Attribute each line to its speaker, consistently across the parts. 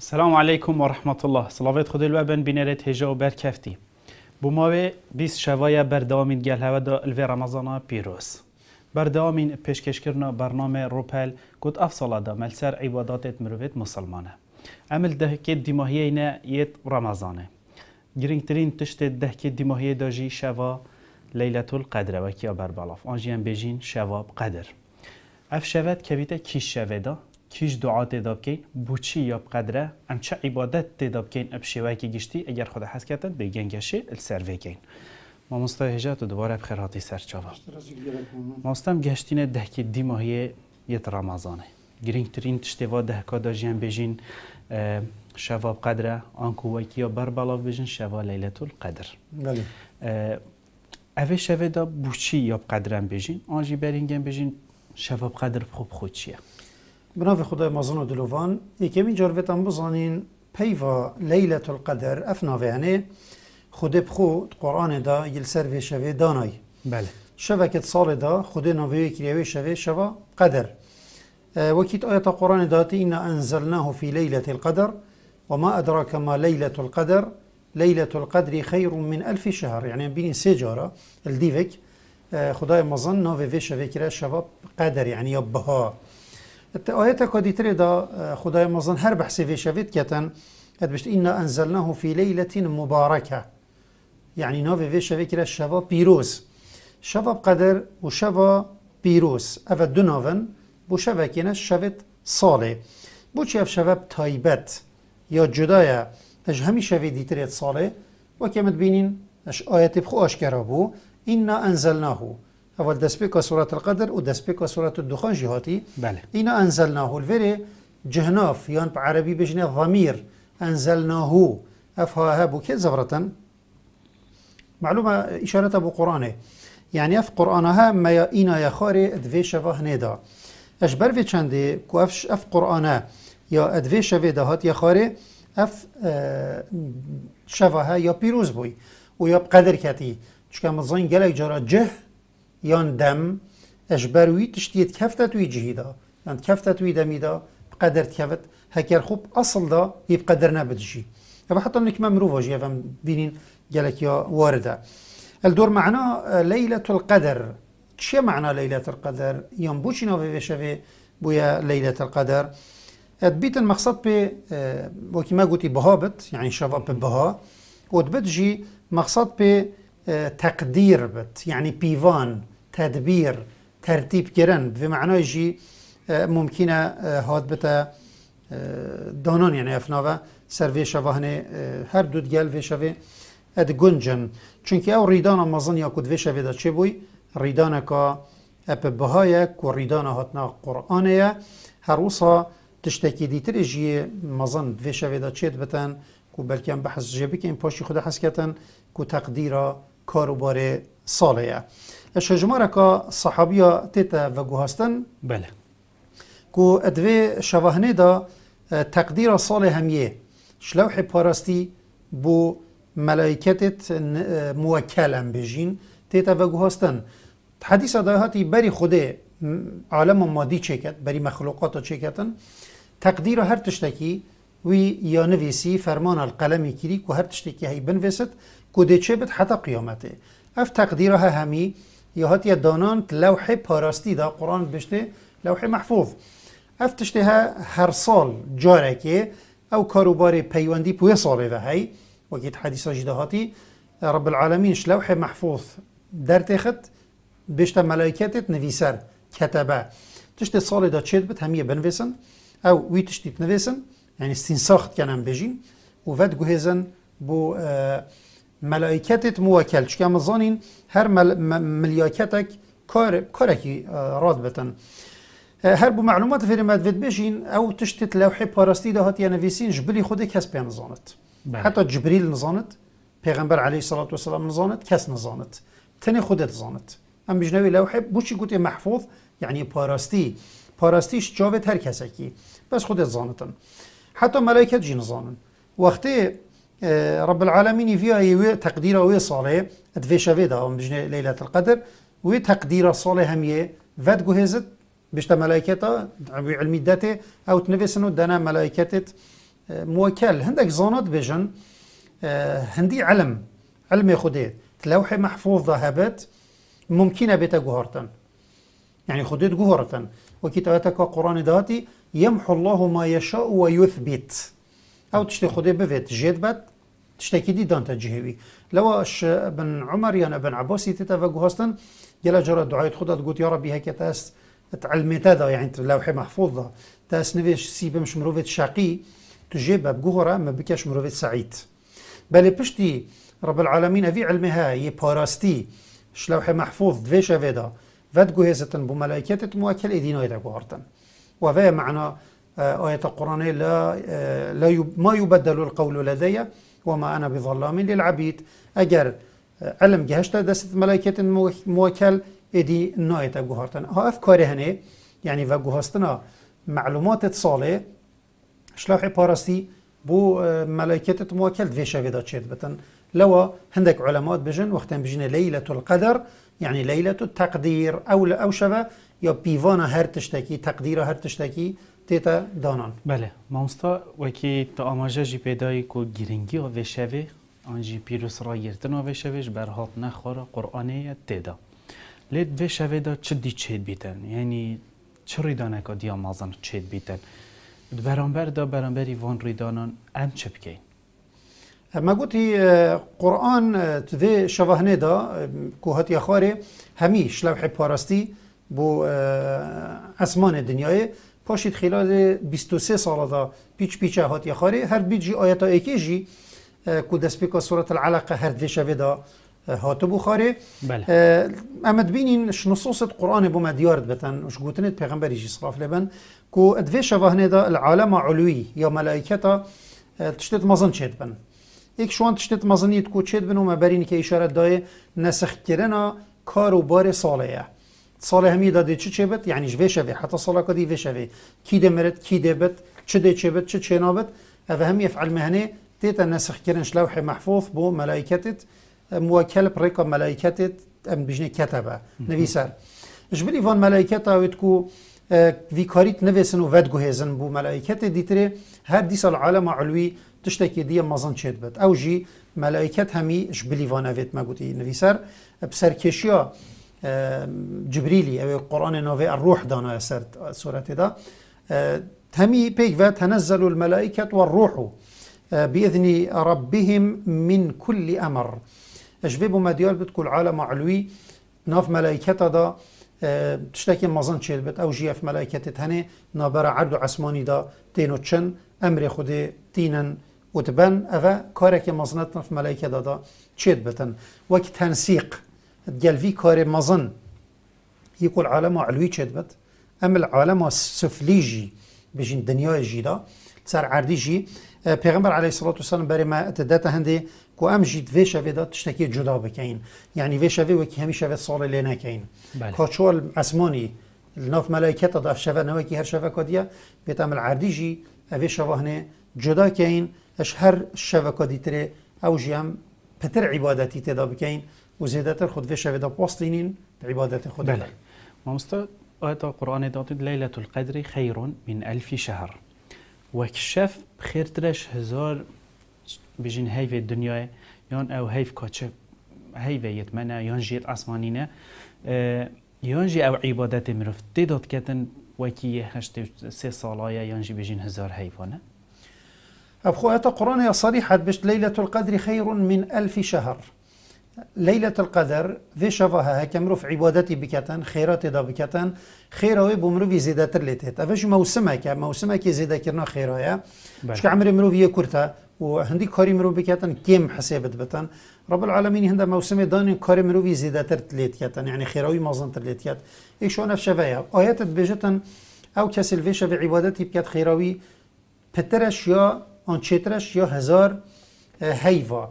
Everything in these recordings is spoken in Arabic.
Speaker 1: سلام علیکم و رحمت الله صلوات خود و بن بنرت هجا و برکفتی بو ماوی 20 شوایا بر دوامین گل هوا دو رمضان پیروس بر دوامین پیشکش کردن برنامه روپل گوت افصال دا ملسر عبادات مروفت مسلمانه عمل ده که دیماهی یت رمضانه گرنگ ترین تشت ده دیماهی دا جی شوا لیلت القدر وکی بر بلاف آنجی هم بجین شوا قدر اف شوت کبیت کیش شوه کیش دعا تیدا بوچی یا قدره، ام چه عبادت تیدا بکین اب شیوه که گشتی اگر خدا حس کردن بگن گشی السروه ما مستای هجات و دوباره بخیراتی سرچاوا ما مستم گشتین ده که دی ماهی یت رمضانه گرینگ ترین تشتوا ده که داجین بجین شوا بقدره آنکو یا بر بلا بجین شوا لیلت القدر بله اوه شوه دا بوچی یا بقدرم بجین آنجی برینگم بجین شواب قدر خوب خود چیه
Speaker 2: بناف خدای مازن و دلوان یکمین جارویتان بزانین پیوا لیلت القدر افنا ناویانه خود بخو قرآن دا یل سر و شوه دانای بله کت سال دا خود ناویه کریوه شوه شوه قدر اه، وكيت آية قرآن داتي إن أنزلناه في ليلة القدر وما أدراك ما ليلة القدر ليلة القدر خير من ألف شهر يعني بين سيجارة الديفك خداي مظن نوفي في شباب قدر يعني يبها آیت که دیتره دا خدای مزن هر بحثی وی شوید کتن اد بشت اینا انزلناه فی لیلت مبارکه یعنی ناوی وی شوید کرد شوا پیروز شوا قدر و شوا پیروز او دو ناون بو شوا کنه شوید ساله بو چی اف تایبت یا جدای اش همی شوید ساله با که مدبینین اش آیت بخو آشکرا بو اینا انزلناهو اول دسبيكا سورة القدر و ودسبيكا سورة الدخان جهاتي بله إنا أنزلناه الفيري جهناف يان عربي بجنا ضمير أنزلناه أفها هابو كي زفرة معلومة إشارة أبو قرآنه يعني أف قرآنها ما إنا يخاري دفيشة فهنيدا أجبر في چندي كوفش أف قرآنها يا أدفيشة فيدهات يخاري أف أه يا بيروز بوي ويا بقدر كاتي چكا مزين جلك جرا جه یان دم اش بروی تشتیت کفته توی جهیدا یان يعني کفته توی دمیدا بقدر تكفت هکر خوب اصل دا يبقدر نبدجي ابا حتى انك ممروفه جي فهم بينين قالك يا وارده الدور معنا آه، ليله القدر شو معنى ليله القدر يوم بوشينا في شفي بويا ليله القدر تبيت به بي آه، وكما قلتي بهابت يعني به بها وتبتجي مقصد بي آه، تقدیر بت یعنی يعني پیوان تدبیر ترتیب گرن به معنای جی ممکنه هاد بتا دانان یعنی افناوه سر ویشوه هر دود گل وی اد گنجن چونکه او ریدان مازن یا کد وی دا چه بوی ریدان که اپ بهایه که ریدان هاتنا قرآنه هر ها تشتکی دیتر جی مازن وی دا چه بتن که بلکه هم بحث جبه که این پاشی خدا حس کتن که تقدیر کاروبار ساله کا صحابیا تیتا و گوهستن بله کو ادوی شواهنه دا تقدیر سال همیه شلوح پارستی بو ملائکتت هم بجین تیتا و گوهستن حدیث دایهاتی بری خوده عالم مادی چکت بری مخلوقات چکتن تقدیر هر تشتکی وی یا نویسی فرمان القلمی کری که هر تشتکی هی بنویست که چه بد حتی قیامته اف ها همی یا هاتیه دانانت لوح پاراستی دا قرآن بشته لوح محفوظ افتشته هر سال او کاروبار پیوندی پوی ساله و هی وقت حدیث جده رب العالمینش شلوح محفوظ در تخت بشته ملائکتت نویسر کتبه تشت سال دا چید بد همیه بنویسن او وی تشتیت نویسن یعنی استنساخت کنم بجین و ود گوهزن بو ملائکتت موکل چکه اما زانین هر مل ملیاکتک کار کارکی راد بتن هر بو معلومات فرمت ود بشین او تشتت لوحه پاراستی دهات یا یعنی نویسین جبلی خود کس پیان نزانت بله. حتی جبریل نزانت پیغمبر علیه الصلاة سلام نزانت کس نزانت تن خودت زانت ام بجنوی لوحه چی گوتی محفوظ یعنی پارستی پاراستیش جاوه هر کسکی بس خودت زانتن حتی ملائکت جی نزانن وقتی آه، رب العالمين فيها وي تقدير وي صالح ادفيشا فيدا بجنة ليلة القدر وي تقدير صالح همية فات جهزت بشتا ملائكتا علمي داتي او تنفسنو دنا ملائكتت آه، موكل هندك زونات بجن آه، هندي علم علم خدي تلوحي محفوظ ذهبت ممكنة بيتا جهرتن يعني خديت جهرتن وكتابتك قرآن داتي يمحو الله ما يشاء ويثبت او تشتي خودي بفيت جيد بات تشتكي دي دانتا جهوي لواش ابن عمر يعني ابن عباسي تيتا فاقو هستن يلا جرى دعاية خدا تقول يا ربي هكي تاس تعلمي تادا يعني لوحة محفوظة تاس نفيش سيبا مش مروفيت شقي تجيبها بجوهرة ما بكاش مروفيت سعيد بل بشتي رب العالمين في علمها يباراستي شلوحة محفوظ دفيشة فيدا فاتقو هزتن بملايكات مؤكل ايدينا يدعو هارتن وفي معنى آه، آية القرآنية لا, آه، لا ما يبدل القول لدي وما أنا بظلام للعبيد أجر آه، علم جهشت دست ملائكة موكل إدي نايت أجوهرتن ها أفكاري هني يعني وجوهستنا معلومات صالة شلاح بارستي بو ملائكة موكل فيشا فيدا تشيت بتن لو هندك علماء بجن وقتا بجن ليلة القدر يعني ليلة التقدير أو أو شبه يا بيفانا هر تشتكي تقدير هر تشتكي دیتا دانان
Speaker 1: بله مامستا وکی تا آماجا جی پیدایی کو گیرنگی و شوی آن جی پیروس را گرتن و وشویش برهات نخورا قرآنه تیدا لید شوی دا چه دی چید بیتن یعنی چه ریدانه که دی مازن چید بیتن برانبر دا برانبری وان ریدانان ام چه بکین
Speaker 2: ما گوتی قرآن تده شواهنه دا کوت یخاره همی شلوح پارستی بو اسمان دنیای پاشید خلال 23 سال دا پیچ پیچ هاتی یخاری هر بیت جی آیتا ایکی جی اه، کو دست پیکا صورت العلقه هر دیشه دا اه، هاتو بخاری بله. امد اه، بینین شنصوصت قرآن بوما دیارد بتن وش گوتنید پیغمبری جی صراف لبن کو ادویشه وهنه دا العالم علوی یا ملائکتا تشتت مزن چید بن ایک شوان تشتت مزنید کو چید بنو و مبرین که اشارت دای نسخ کرنا کارو بار ساله یه صلاة همی داده چه چه يعني یعنی جوه شوه حتی صلاح کدی وی شوه كي ده مرد کی دي بد چه ده چه بد چه چه نابد هم یفعل مهنه دیتا نسخ کرنش شلوح محفوظ بو ملائکتت موكل بريكا ملائکتت ام بجنه کتبه نویسر جبل ایوان ملائکتا وید کو في اه، كاريت و ود گوهزن بو ملائکت ديتري هر دیسا العالم علوي تشتكي دي مازن شد بد او جي ملايكات همي جبلي فانا افيت ما قلت بسر كشيا جبريلي او القران نوفي الروح دانا سرت سوره دا تمي بيك تنزل الملائكه والروح آه، باذن ربهم من كل امر اجبيبو ما ديال بتقول عالم علوي ناف ملائكه دا آه، تشتكي مازن شيل بت او جيف ملائكه تهني نابر عرض عسماني دا تينو تشن امر خدي تينن وتبن افا كارك مازنت ناف ملائكه دا, دا تشيد بتن وقت تنسيق في كوري مظن يقول عالم علوي تشدبت ام العالم السفليجي بجين الدنيا جيدا صار عردي جي آه، پیغمبر عليه الصلاة والسلام بري ما تدات هندي كو ام جيت في شافي دات تشتكي جدا بکین يعني في شافي وكي همی شوی صال لی كاين كوتشول اسموني الناف ملائكه تضاف شافا نواكي هر شافا كوديا بيتام ام العردی جی اوی شوی جدا كاين اش هر شوی کادی او جيام بتر عباداتي تدا بکین وزيدات خود في شهادة بوسطينين عبادة خود بلا
Speaker 1: ومستوى آيات القرآن داتد ليلة القدر خير من ألف شهر وكشف خير ترش هزار بجين هيف الدنيا يون أو هيف كاتش هيف يتمنى يون جيت أسمانينا آه، يون جي أو عبادة مرف تدات كتن وكي هشت سي صالايا يون جي بجين هزار هيفانه
Speaker 2: أبخو آية القرآن يا صريحة بشت ليلة القدر خير من ألف شهر ليلة القدر في شفاها هكا مروف عبادتي بكتن خيراتي دا بكتن خيراوي بمروفي زيادة ترليتت افش موسمها كا موسمها كي زيادة كرنا خيرايا شكا عمري مروفي كرتا وهندي كاري مروف بكتن كيم حسابت بتن رب العالمين هندا موسم داني كاري مروفي زيادة ترليت كتن يعني خيراوي مازن ترليت كت إيش شو نفس شفايا آيات بجتن أو كسل في في عبادتي بكت خيراوي بترش يا أنشترش يا هزار آه، هيفا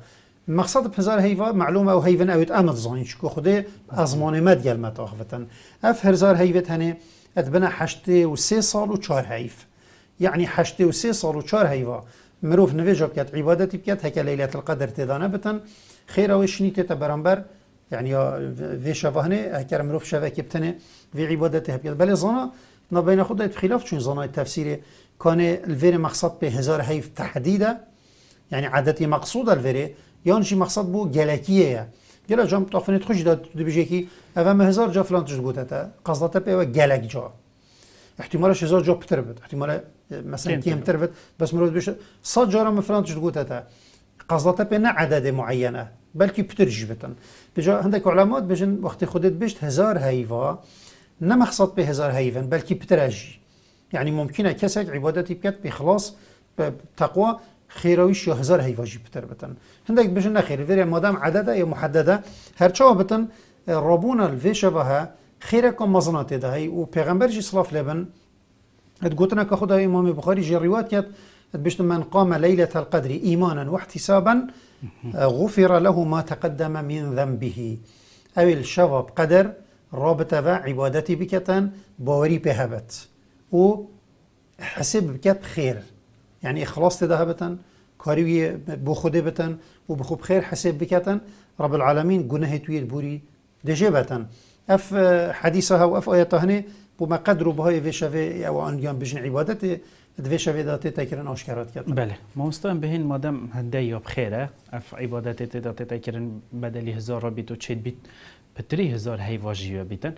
Speaker 2: مقصد پزار هیوا معلومه او هیون اوید امد زاین چکو خوده ازمان مد گلمت آخوتن اف هرزار تنه هنه بنا حشته و سه سال و چار هیف یعنی حشته و سه سال و چار هیوا مروف نویجا بکت عبادتی بکت هکه لیلیت القدر تیدانه بتن خیره و برانبر یعنی يعني في شفهنه كرم مروف شبكه بتنه في عبادتی هبکت بل زانا ما بين خود خلاف چون زانای تفسیر کانه الویر مقصد به هزار هيف تحديدا يعني عدتی مقصود الویره яниши мақсад бу галакияя гера ҷам тофинет хуш дад биже ки جا ҳазор جا филон туш гутата گلک جا احتمالش هزار جا پتر احتمال مثلا کیم تر بود بس مرود بيش صد جارا مفران تشتقوت عدد معینه بلكي بتر جبتن بجا عندك علامات بجن وقت خودت بشت هزار هيفا نه به هزار بلکی بلکی بترجی یعنی یعنی ممکن کسک عبادتی بکت بخلاص خێرەویش هزار هەیڤژی بتر بتن هەندێک بژن نەخێر دەێ مادام عادەدا یا هر هەرچەوە بتن ڕۆبوونە خيركم مزنات ده تێداهی و پێغمبەرژی سلاف لێبن گوتنەکە خدای مامی بخاری ژێڕیواتیت بشت من قام ليلة القدر إيمانا واحتسابا غفر له ما تقدم من ذنبه أو الشباب قدر رابطة عبادتي بكتن باوري بهبت و حسب بكت خير يعني اخلاص دا كاريوية کاری بو بتن و بخوب حساب بکتن رب العالمين گناه توی بوري دجه بتن اف حديثها واف اياتها هنا بما قدروا بهاي في او أن يوم بجن عبادتي فيشافي داتي تاكرن اشكرات كاتب بله مستم بهن مادام
Speaker 1: هدايا بخيره اف عبادتي داتي تاكرن بدل هزار بيتو تشيد بيت بتري هزار هي واجيه بيتن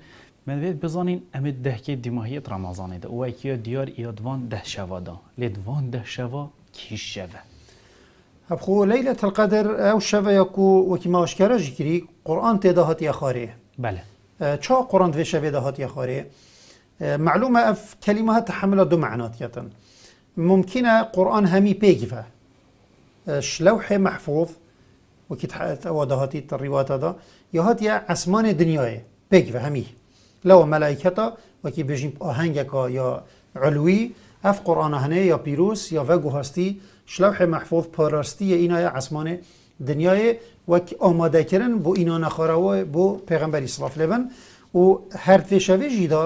Speaker 1: من بزانین امید ده که دیماهیت رمضانه ده اوه اکیا دیار ایادوان ده شوا ده لیدوان ده شوا کیش شوا
Speaker 2: خو تلقدر القدر او شفا کو و وشكرا جكري قرآن تدهت يا خاري بله چا قرآن في شوی دهاتی معلومه معلومه معلومة اف تحمل دو معنات يتن ممکنه قرآن همی بيجفا شلوح محفوظ و تحت ودهاتي دهاتی هذا یهات یا عسمان دنیای بیجفا و مەلایکەتە وەکی آهنگ ئاهەنگێکە یا علوی اف قرآن هەنەیە یا پیروس یا دنیای و محفوظ شلەوحێ مەحفۆف پاراستیە ئینایە عسمانێ آماده وەک بو بۆ ئینە و بو پێغمبەری سلاف لبن و هر فێشەوێژیدا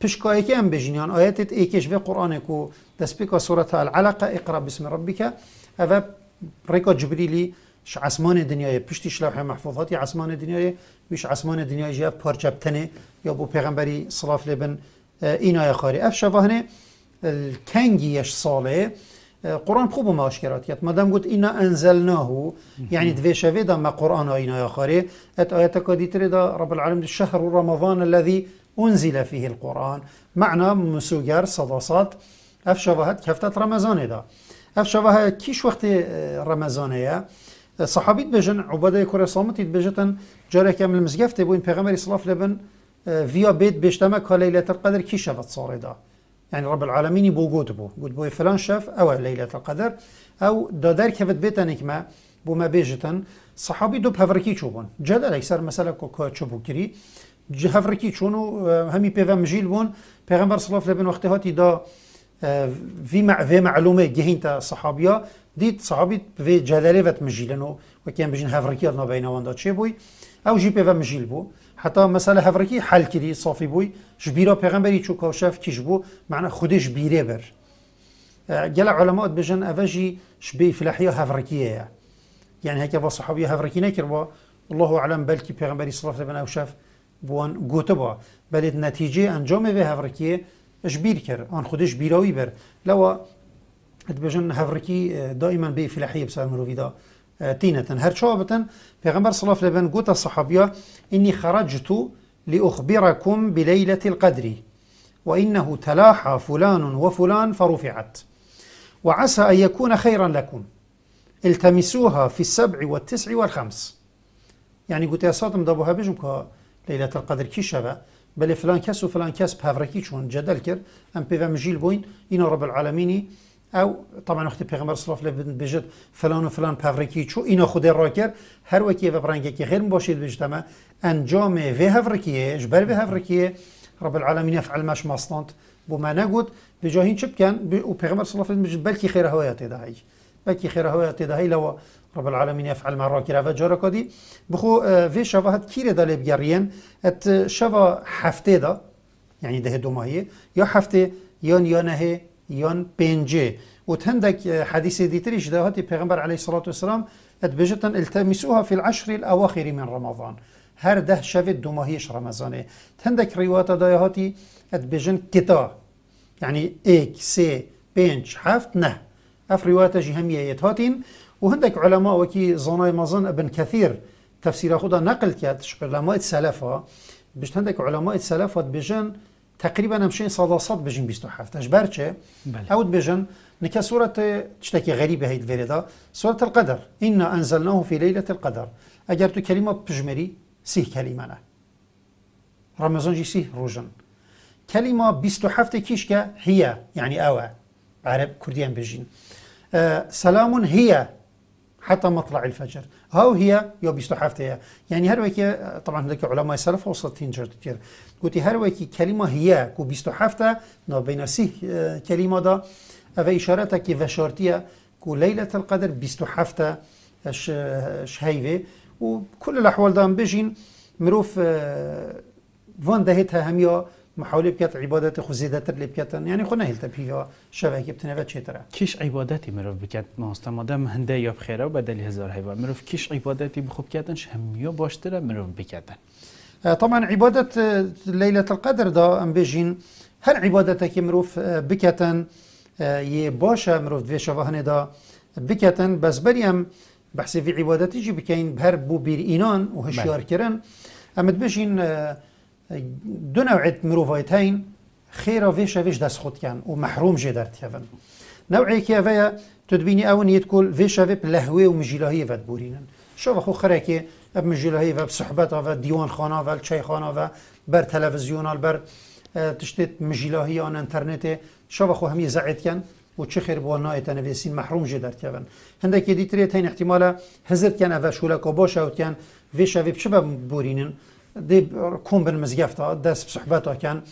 Speaker 2: پشکایەکی ئەم بژینیان ئاەتێت ئێکێشێ ایکش و بکا سوورەتە العلقه اقراب بسم که و ریکا جبریلی عسمان دنیای پشتی شلوح محفوظاتی عسمان دنیای ویش عسمان دنیای جاب پارچه بتنه یا بو پیغمبری صلاف لبن اه، یا خاری اف شواهنه کنگیش صالة اه، قرآن خوب ما أشكرت يت مدام قلت إنا أنزلناه يعني دوی فيدا ما قرآن یا خاری أت آياتك دي تريدا رب العالمين الشهر رمضان الذي أنزل فيه القرآن معنى مسوجر صداصات أف شواهد كفتة رمضان دا أف شواهد كيش وقت اه، رمضان صحابيت بجن عباده كورة صامتي بجتن جارك أم المزقفت پیغمبر صلى الله عليه وسلم فيا بيت بجتمع ليلة القدر كي شفت صاردا يعني یعنی رب العالمين بو قوت بو قد فلان شاف اول ليلة القدر أو دادر كفت بيتنك ما بو ما بجتن صحابي دو بفركي چوبون جد عليك سر مسألة كو كو چونو همي پیغم جیل بون پیغمبر صلى الله عليه وسلم وقتهاتي دا في معلومه جهينتا صحابيا دیت صحابیت به جدالی وقت مجیلانو و وکیم بچین هفرکی ارنا بین داد چه بوی او جیپ و مجیل بو حتی مثلا هفرکی حل کری صافی بوی جبیرا پیغمبری چو کاشف کیش بو معنی خودش بیره بر آه، جل علماء بجن افجي شبي یعنی هفركيه يعني صحابی هفرکی نکر با الله اعلم بلکی پیغمبری صلی الله عليه وسلم شف شاف بوان با بلد نتیجه انجام به هفرکیه اجبیر کرد آن خودش بیراوی بر لوا دبژن هفركي آه، دائما بێ فلاحی بسا تينه تینەتەن هەرچوە بتەن في غمر لەبەن لبن سەحابیا ئینی إني خرجت لأخبركم بليلة القدر وإنه تلاحى فلان وفلان فرفعت وعسى أن يكون خيرا لكم التمسوها في السبع والتسع والخمس يعني قلت يا صادم دابوها هبجم ليلة القدر كي شبا بل فلان كاس وفلان كاس بهافركي شون جدل كر أم بيفا مجيل بوين إنا رب العالمين او طبعا وقتی پیغمبر صلی الله علیه و بجد فلان و فلان پورکی چو اینا خود را کرد هر وکی و برنگه که خیر باشید بجتمه انجام و هفرکیه جبر و هفرکیه رب العالمین افعل ماش ماستانت بو ما نگود به جای این چه بکن و پیغمبر صلی الله علیه و بجد بلکی خیر هوایت دهی بلکی خیر هوایت دهی لو رب العالمین افعل ما را کرد و جارا کدی بخو و شواهد کیره دلیب بگرین ات شوا هفته دا یعنی ده دو ماهیه یا هفته یا یا یان پنجه و هندك حديث ديتريش دهاتي پیغمبر عليه الصلاة والسلام اتبجتن التمسوها في العشر الأواخر من رمضان هر ده دو ماهیش رمضانه هندك روايات ات بجن کتا يعني ايك سي پنج هفت نه اف روايات جهمية يتهاتين وهندك علماء وكي زناي مظن ابن كثير تفسير خدا نقل كات علماء السلفة بجت هندك علماء ات بجن تقریبا همشه صد صد بجین 27 اش برچه بله. اود بجن نکه صورت چتکی غریبه هید وردا صورت القدر اینا انزلناه فی لیلت القدر اگر تو کلمه پجمری سیه کلمه نه رمضان جی سیه روژن کلمه هفته کیش که هیا یعنی اوه عرب کردی هم بجین سلامون هیا حتى مطلع الفجر هاو هي يو بيستو حفتة يعني هر وكي طبعا هناك علماء سلف وسطين جرد كتير قلتي هر وكي كلمة هي كو بيستو حفتة نو بين سيه كلمة اه، دا او إشارتا كي فشارتية كو ليلة القدر بيستو حفتة اش اش وكل الأحوال دا بيجين مروف فان اه، دهتها هميا محاوله بکات عبادت خو زیاده تر لبکاتن یعنی خو نه هلته پیوا شبه کی بتنه چترا
Speaker 1: کیش عبادتی مرو بکات ماست دم هنده یا خیره و بدل هزار
Speaker 2: حیوان مرو کیش عبادتی بخوب شه میو باشته باشتره مرو بکاتن طبعا عبادت ليلة القدر دا ام بيجين هر که مروف بکاتن یه باشه مروف دفی شواهن دا بکاتن بس بریم بحسی فی جی بکین بر بهر بو بیر و وهشیار بله. کردن. امت بیشین دو نوع مروفایت خیر خیره ویش ویش دست خود کن و محروم جه در نوعی که اویا تدبینی اون یه کل ویش وی لهوه و مجیلهی ود بورینن شو بخو خره که اب مجیلهی و صحبت و دیوان خانه و چای خانه و بر تلویزیون بر تشتیت مجیلهی آن انترنت شو بخو همی زعید کن و چه خیر با نایت نویسین محروم جه در هنده که دیتری تین احتمالا هزر کن شولک و اوت کن ویش وی چه بورینن deb مزگفت دست صحبت آکن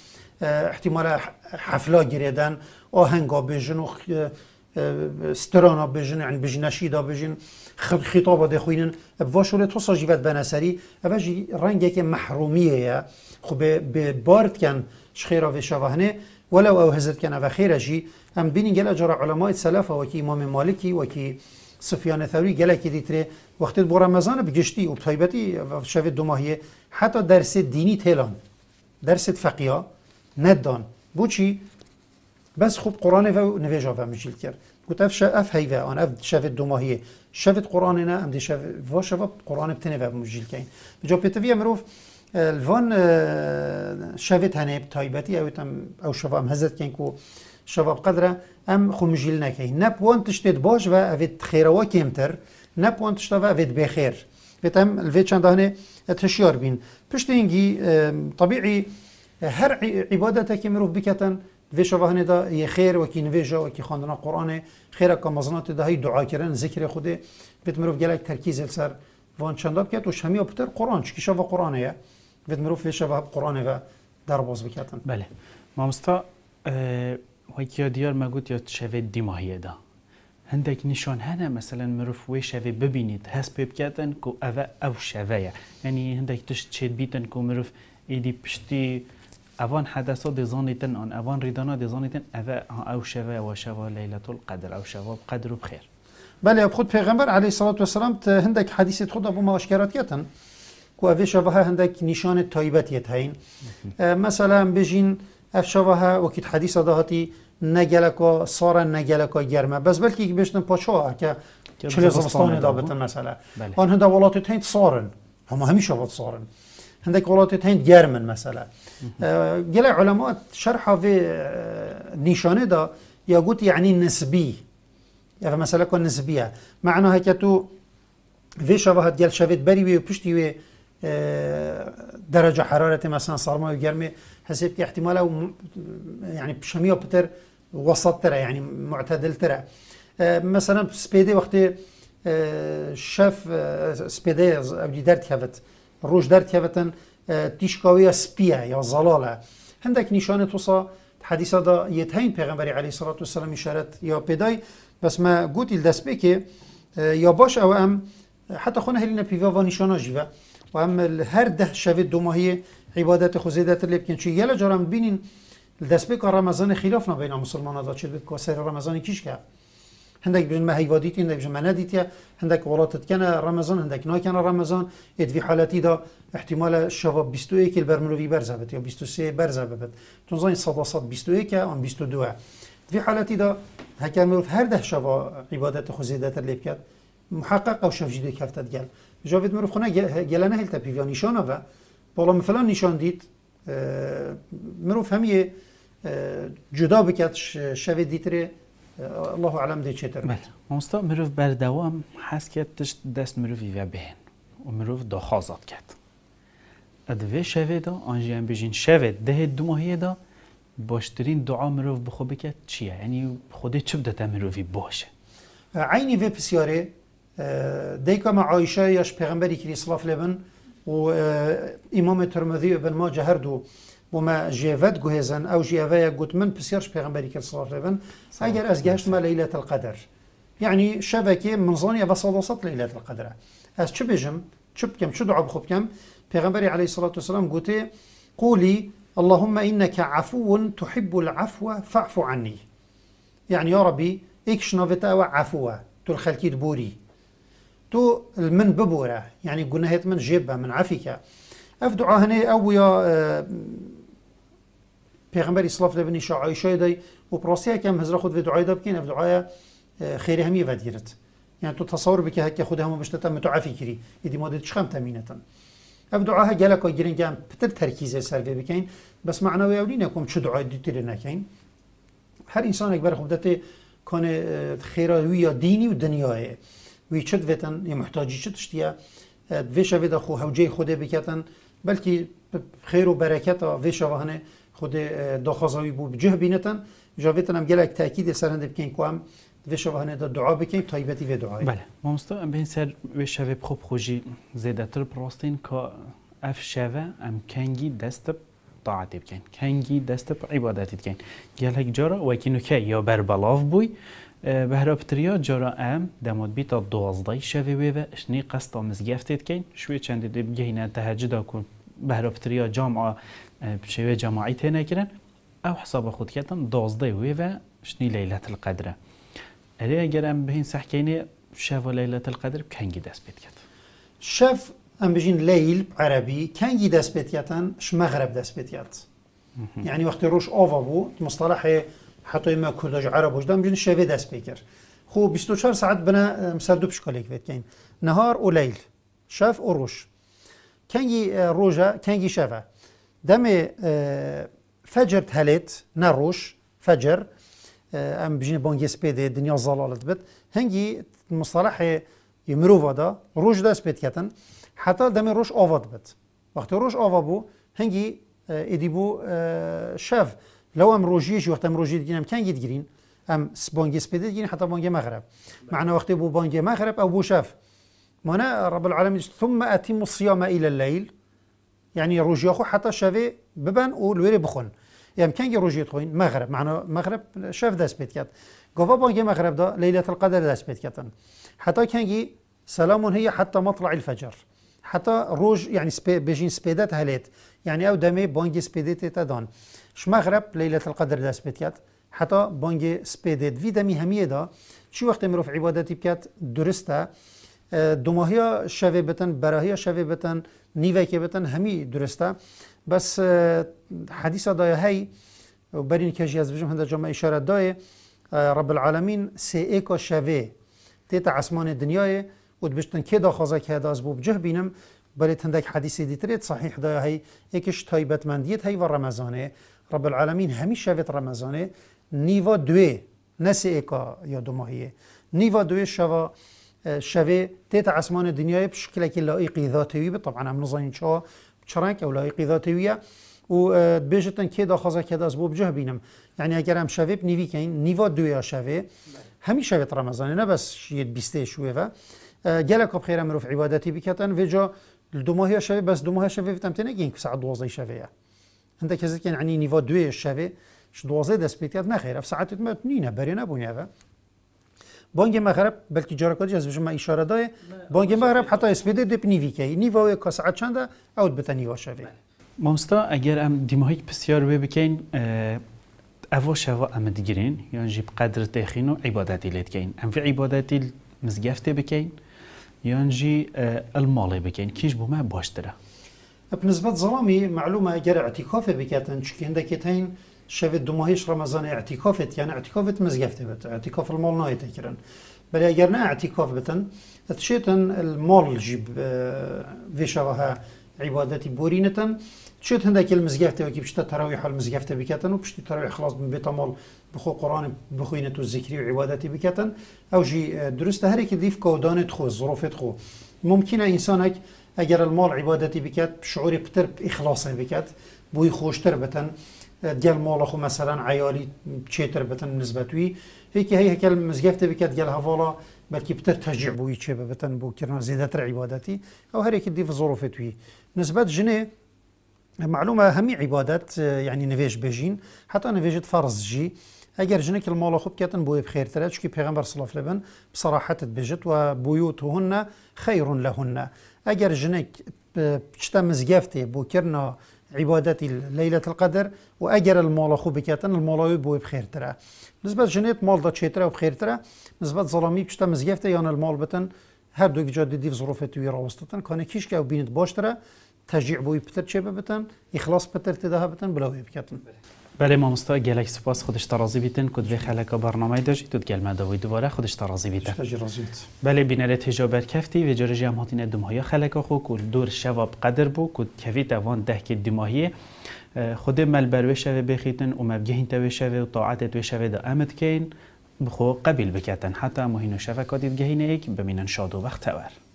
Speaker 2: احتمال حفلا گریدن آهنگا بجن و سترانا بجن بجن نشیدا بجن خطابا دخوینن و شوله تو ساجیوت بنسری نسری اوش رنگ که محرومیه یا به بارد کن شخیرا و شواهنه ولو او هزت کن و خیره جی هم بینین گل اجار علمای سلف و که امام مالکی و که سفیان ثوری گلکی دیتره وقتی بو رمضان بگشتی و تایبتی شوید دو ماهیه حتی درس دینی تلان درس فقیه ندان بو چی؟ بس خوب قرآن و نویجا و مجیل کرد گفت اف اف هیوه آن اف شوید دو ماهیه شوید قرآن نه ام دی و شوید قرآن بتنه و مجیل کن بجا پیتوی امروف الوان شوید هنه تایبتی او, او شوید هم هزت کن که شباب قدره ام خمجیل نکی پوان تشتید باش و اوید و کمتر پوان تشتا و اوید بخیر ویت ام الوید چندانه تشیار بین پشت اینگی طبیعی هر عبادت که مروف بکتن وی شواهنه دا یه خیر و کی نویجا و کی خواندن قرآن خیر که دهی دا هی دعا کردن ذکر خوده بیت مروف گلک ترکیز سر وان چنداب کرد و شمی اپتر قرآن چکی و قرآنه بیت مروف و قرآنه و در باز بکتن بله مامستا وەکیە دیار
Speaker 1: مەگووتە شەوێت دیماهیەدا هەندێک نیشان هەنە مەمثلەن مرۆڤ وێ شەوێ ببینیت هەست پێ بکەن و ئەوە ئەو شەوەیە ینی هەندێک تشت چێت بیتن و مرۆڤ زونيتن پشتی ئەوان حدەسا دێزانیتن ئەن ئەوان ڕیدانا دێزانیتن ئەوە و
Speaker 2: شەوەەوە شەوە لەیلەتۆل قەدر ئەو شەوە قەدر و بخێر بەێ خود پێغمبەر علی سڵات وسلام هەندێک حدیثت خوددا بۆ مەوەشکێتەن کوێ شەوەها هەندێک نشان تایبەتیت هەین مثلا بجين اف افشابه وکیت حدیث دهاتی نگلکا سارا نگلکا گرمه بس بلکی یک بشتن پاچا که چلی زمستان دا بتن مثلا آن هنده ولات تین سارن همه همیشه وقت سارن که ولات تین گرمن مثلا قال علماء شرحه به نشانه دا یا گوت یعنی نسبی یا یعنی مثلا که تو وی شواهد گل شوید بری شفت پشتی و درجه حرارت مثلا و گرمه كي احتمالا يعني بشميو بتر وسط ترى يعني معتدل ترى آه، مثلا سبيدي وقت آه، شاف آه، سبيدي او دي دارت هفت روش دارت هفتن تيشكاوية سبية يا ظلالة هندك نشانة توصى حديثة دا يتهين پیغمبري عليه الصلاة والسلام إشارت يا بيداي بس ما قوتي لدس بيكي يا باش أو أم حتى خونه هلنا بيفا ونشانة جيفا وأم هر ده شفت دوماهيه عبادت خوزی در تلیب کن چی یلا جارم بینین دست بکار رمضان خلاف نه بین مسلمان دا چید بکار سر رمضان کیش که. هندک بجن ما وادیتی هندك بجن ما ناديتيا هندك ولاتت رمضان هندك نا كان رمضان اد في دا احتمال الشباب 21 البرملوفي برزبت يا 23 برزبت تو صدا صد 21 دو 22 في حالتی دا هکر مروف هر ده شبا عبادات تر اللي کرد محقق او شفجیدی کفتت گل. جواب مروف خونه قال تپی هل تبیفیا و. بالا مثلا نشان دید مروف همیه جدا بکت شوی دیتره الله علم دی چطور بله
Speaker 1: مامستا مروف بر دوام حس کرد تشت دست مروفی و بهن و مروف دا خازاد کرد ادوه شوه دا آنجیان بجین شوه ده دو ماهیه دا باشترین دعا مروف بخو بکت چیه؟ یعنی خود چه بده مروفی باشه؟
Speaker 2: عینی و پسیاره دیکا ما عایشه یاش پیغمبری کری صلاف لبن و امام ترمذی ابن ماجه هر دو بما جیوت او جيفايا گوت من پسیارش پیغمبری کرد صلی الله علیه اگر از گشت ما ليلة القدر يعني شبكه من ظني بس وسط ليله القدر از چه بجم چه بكم چه دعا بخو بكم پیغمبر عليه الصلاه والسلام قوتي قولي اللهم انك عفو تحب العفو فاعف عني يعني يا ربي عفو، تو تلخلكيت بوري تو المن ببورة يعني قلنا هيت من جيبه من عفكة أفدعا هنا أويا آه، پیغمبر اسلاف لبنی شاعی شاید و پروسیه که مهزر خود به دعای دا بکین اف دعای آه، خیر همی و دیرت یعنی يعني تو تصور بکه هکی خود همو بشتتا متعافی کری ایدی مادت چخم تامینتن اف دعای ها گلک ها گیرن که پتر ترکیز سر بکین بس معنوی اولی نکم چه دعای دیتی دیتر نکین هر انسان اکبر خودت کنه آه، خیراوی یا دینی و دنیایه وی چت ویتن ی محتاجی چه تشتیه ویشا ودا خو حوجه خوده بکتن بلکی خیر و برکت ویشا وهنه خود دخوازاوی بو جه بینتن جاویتن هم گلک تاکید سرند بکن کوم هم ویش وهنه دا دعا تا طایبتی و دعای بله مومستا ام بین سر
Speaker 1: ویشا وی بخوب خوشی زیدتر پروستین که اف شوه ام کنگی دستب تاعتی بکن هنگی دست به عبادتی بکن گلک جارا وکی نکه یا بر بلاف بوی بهرا پتریا جارا ام دماد بیتا دوازده شوی ویوه اشنی قصد مزگفتید کن شوی چندی دی بگهینه تهجد کن بهرا پتریا جامعه شوی جماعی تینه او حساب خود کردن دوازده و اشنی لیلت القدره اگر ام به این شف و لیلت القدر کنگی دست بید کرد
Speaker 2: شف ام بجين ليل عربي كان جي دسبتيتن ش مغرب دسبتيات يعني وقت روش اوفا بو مصطلح حتى ما كردج عرب وجدان بجين شافي دسبيكر خو 24 ساعات بنا مسردو كوليك فيت كاين نهار وليل شاف وروش كان جي روجا كان جي شافا دمي فجر تهلت نروش فجر ام بجين بونجي سبيدي دنيا الظلال تبت هنجي مصطلح يمروفا دا روش دا سبيت كتن حتى دمي روش اوفا دبت وقت روش اوفا بو هنجي اه ادي بو اه شاف لو ام روجيش وقت ام روجي دينام كان جيت جرين ام سبونجي سبيت جرين حتى بونجي مغرب معنى وقت بو بونجي مغرب او بو شاف منا رب العالمين ثم اتم الصيام الى الليل يعني روجي اخو حتى شافي ببن ولوري بخون يعني جي روجي تخوين مغرب معنى مغرب شاف دا سبيت كات قوفا بونجي مغرب دا ليله القدر دا سبيت كتن. حتی کان سلام هی حتی مطلع الفجر حتی روج یعنی سبی بیجین سبیدات یعنی يعني او دمي بانجي تا تدان ش مغرب ليلة القدر دست بتيات حتى بانگ سبيدات في دمي همية دا چی وقت مروف عبادتي بکات درسته دوماهیا شوی بتن براهیا شوی بتن نیوه بتن همی درسته بس حدیث دای هی برین که از بجم هنده اشاره دای رب العالمین سی ایکا تیت عسمان دنیای و بشتن که دا خوزا که دا از بوب جه بینم برای تندک حدیثی دیترید صحیح دا هی یکش تایبتمندیت هی و رمزانه رب العالمین همیشه وقت رمزانه نیوا دوی نسی ایکا یا دو ماهیه نیوا دوی شوا شوی تیت عسمان دنیای بشکل اکی لایقی ذاتی بی طبعا هم چرا چرنک او لایقی ذاتیویه و خوزا که کرده از بوب جه بینم یعنی اگر هم شوه نیوی این نیوا یا شوه همی شوت رمضان نه بس شید بیسته شوه و گلک خب خیره مروف عبادتی بکتن و جا دو یا شوه بس دو ماه شوه فتم تنه گین که ساعت دوازده شوه هنده کسی که یعنی نیوا دویا شوه ش دوازده دست بیتیت نه خیر ساعت ما نینه بری نبونه و بانگ مغرب بلکه جارکادی از ما اشاره دای بانگ مغرب حتی اسپیده دپ نیوی که نیوا و ساعت چنده اوت بتا نیوا شوه بله. مامستا
Speaker 1: اگر ام دیماهی پسیار ببکین اوا شوا امد گرین یا جیب قدر و عبادتی لید کین ام فی عبادتی مزگفته بکین یعنی
Speaker 2: جی المالی بکین کیش بومه باشتره نسبت ظلامی معلومه اگر اعتکاف بکاتن چکی عندک تین دو دمهیش رمضان اعتکافت یعنی اعتکافت مزگفته بت اعتکاف المال نای تکرن بلی اگر نه اعتکاف بتن اتشیتن المال جیب عبادتی عبادتی بورینتن تشد هندك المزقفته وكيف باش تراويح المزقفته بكاتن وباش تراويح خلاص من بيت بخو قران بخوينة الذكري وعبادتي بكتن او جي اه، درست هرك ديف كودانة خو الظروف خو ممكن انسانك أجر المال عبادتي بكت شعور بتر بإخلاص بكت بوي خوش تربتن ديال اه، مال خو مثلا عيالي تربتن نسبة وي هيك هي هيك المزقفته بكات ديال هفالا بلكي بتر تشجع بوي تشيبه بتن بو كرنا زيادة عبادتي او ديف ضيف توي نسبة جنيه معلومه همي عبادات يعني اه، نویج بجين حتى نویجت فرز جي اگر جنك المولى خوب كاتن بوي بخير ترى چكي پیغمبر صلى الله عليه وسلم بصراحة تبجت وبيوتهن خير لهن اگر جنك بشتا اه، مزقافتي بو كرنا ليلة القدر واجر المولى خو بكاتن المولى بوي بخير ترى نسبة جنيت مال دا تشيترا وبخير ترى نسبة ظلامي بشتا مزقافتي يعني المال بتن هر دوك جاد دي في ظروف تويرا وسطتن كان كيش كاو بينت باش ترى تجیع بوی پتر چه ببتن اخلاص پتر تده بتن بله، وی بکتن
Speaker 1: بله مامستا گلک سپاس خودش ترازی بیتن کد به خلک برنامه داشت تو گل مدوی دوباره خودش ترازی بیتن بله بینره تجا برکفتی و جاره جمع هاتین دمهای خلک خو کل دور شواب قدر بو کد کفی وان ده که دماهیه خود مل بروی شوه بخیتن و مبگهین توی شوه و طاعتت وی شوه دا امد کین بخو قبیل بکتن حتی مهین و کادید گهینه ایک بمینن شاد و وقت تور